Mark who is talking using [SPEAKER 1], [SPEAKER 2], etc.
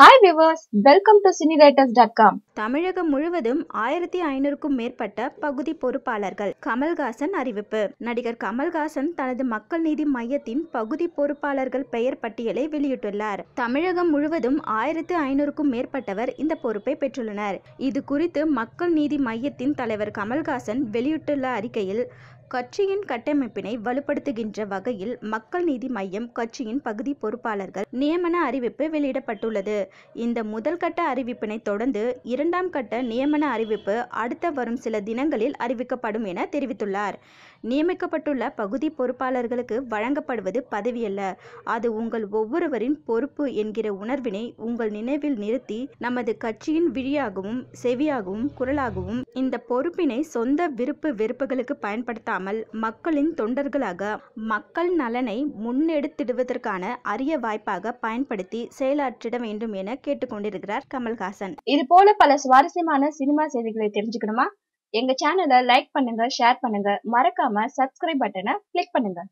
[SPEAKER 1] hi viewers welcome to cine writers dot com தமிழகம் முழுவதும் ஆயிரத்தி ஐநூறுக்கும் மேற்பட்ட பகுதி பொறுப்பாளர்கள் கமல்ஹாசன் அறிவிப்பு நடிகர் கமல்ஹாசன் தனது மக்கள் நீதி மையத்தின் பகுதி பொறுப்பாளர்கள் பெயர் பட்டியலை வெளியிட்டுள்ளார் தமிழகம் முழுவதும் ஆயிரத்து ஐநூறுக்கும் மேற்பட்டவர் இந்த பொறுப்பை பெற்றுள்ளனர் இது குறித்து மக்கள் நீதி மையத்தின் தலைவர் கமல்ஹாசன் வெளியிட்டுள்ள அறிக்கையில் கட்சியின் கட்டமைப்பினை வலுப்படுத்துகின்ற வகையில் மக்கள் நீதி மையம் கட்சியின் பகுதி பொறுப்பாளர்கள் நியமன அறிவிப்பு வெளியிடப்பட்டுள்ளது இந்த முதல் கட்ட அறிவிப்பினை தொடர்ந்து இரண்டாம் கட்ட நியமன அறிவிப்பு அடுத்த வரும் சில தினங்களில் அறிவிக்கப்படும் என தெரிவித்துள்ளார் நியமிக்கப்பட்டுள்ள பகுதி பொறுப்பாளர்களுக்கு வழங்கப்படுவது பதவியல்ல அது உங்கள் ஒவ்வொருவரின் பொறுப்பு என்கிற உணர்வினை உங்கள் நினைவில் நிறுத்தி நமது கட்சியின் விழியாகவும் செவியாகவும் குரலாகவும் இந்த பொறுப்பினை சொந்த விருப்பு வெறுப்புகளுக்கு பயன்படுத்த இல்லாமல் மக்களின் தொண்டர்களாக மக்கள் நலனை முன்னெடுத்திடுவதற்கான அரிய வாய்ப்பாக பயன்படுத்தி செயலாற்றிட வேண்டும் என கேட்டுக்கொண்டிருக்கிறார் கமல்ஹாசன் இது போல பல சுவாரஸ்யமான சினிமா செய்திகளை தெரிஞ்சுக்கணுமா எங்க சேனலை லைக் பண்ணுங்க ஷேர் பண்ணுங்க மறக்காம சப்ஸ்கிரைப் பட்டனை கிளிக் பண்ணுங்க